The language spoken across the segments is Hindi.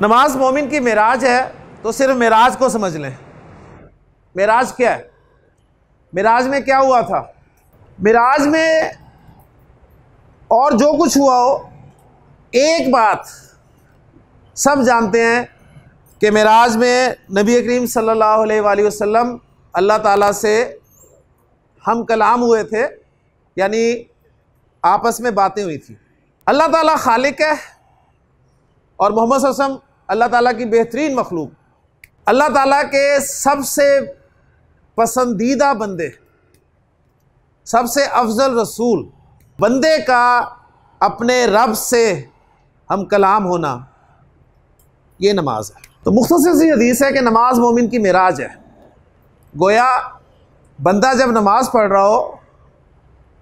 नमाज मोमिन की मराज है तो सिर्फ मराज को समझ लें मराज क्या है मराज में क्या हुआ था मेराज में और जो कुछ हुआ हो एक बात सब जानते हैं कि मराज में नबी करीम सल्लल्लाहु अलैहि वसल्लम अल्लाह ताला से हम कलाम हुए थे यानी आपस में बातें हुई थी अल्लाह ताला खालिक है और मोहम्मद वसम अल्लाह ताला की बेहतरीन मखलूक अल्लाह ताला के सबसे पसंदीदा बंदे सबसे अफजल रसूल बंदे का अपने रब से हम कलाम होना ये नमाज है तो मुख्तर सी हदीस है कि नमाज मोमिन की मराज है गोया बंदा जब नमाज पढ़ रहा हो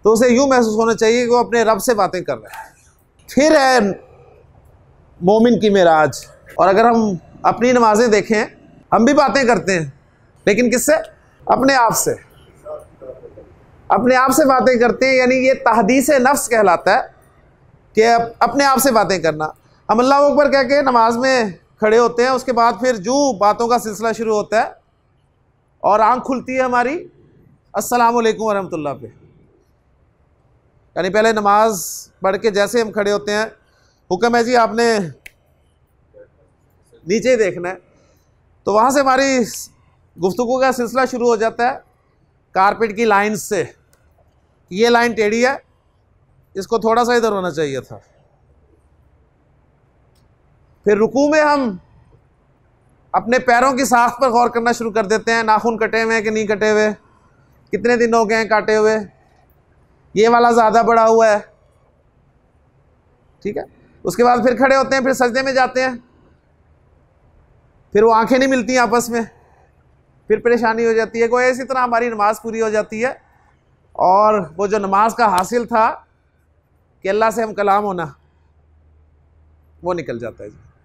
तो उसे यूँ महसूस होना चाहिए कि वो अपने रब से बातें कर रहा है फिर है मोमिन की मिराज और अगर हम अपनी नमाजें देखें हम भी बातें करते हैं लेकिन किससे अपने आप से अपने आप से बातें करते हैं यानी ये तहदीस नफ्स कहलाता है कि अपने आप से बातें करना हम अल्लाह अकबर कह के नमाज में खड़े होते हैं उसके बाद फिर जो बातों का सिलसिला शुरू होता है और आंख खुलती है हमारी अस्सलाम वालेकुम वरहमतुल्लाह पे यानी पहले नमाज पढ़ के जैसे हम खड़े होते हैं हुक्म है जी आपने नीचे ही देखना है तो वहाँ से हमारी गुफ्तु का सिलसिला शुरू हो जाता है कारपेट की लाइन से ये लाइन टेढ़ी है इसको थोड़ा सा इधर होना चाहिए था फिर रुकू में हम अपने पैरों की साख पर गौर करना शुरू कर देते हैं नाखून कटे हुए हैं कि नहीं कटे हुए कितने दिन हो गए हैं काटे हुए ये वाला ज़्यादा बड़ा हुआ है ठीक है उसके बाद फिर खड़े होते हैं फिर सजदे में जाते हैं फिर वो आंखें नहीं मिलती आपस में फिर परेशानी हो जाती है कोई इसी तरह हमारी नमाज़ पूरी हो जाती है और वो जो नमाज का हासिल था कि अल्लाह से हम कलाम होना वो निकल जाता है जी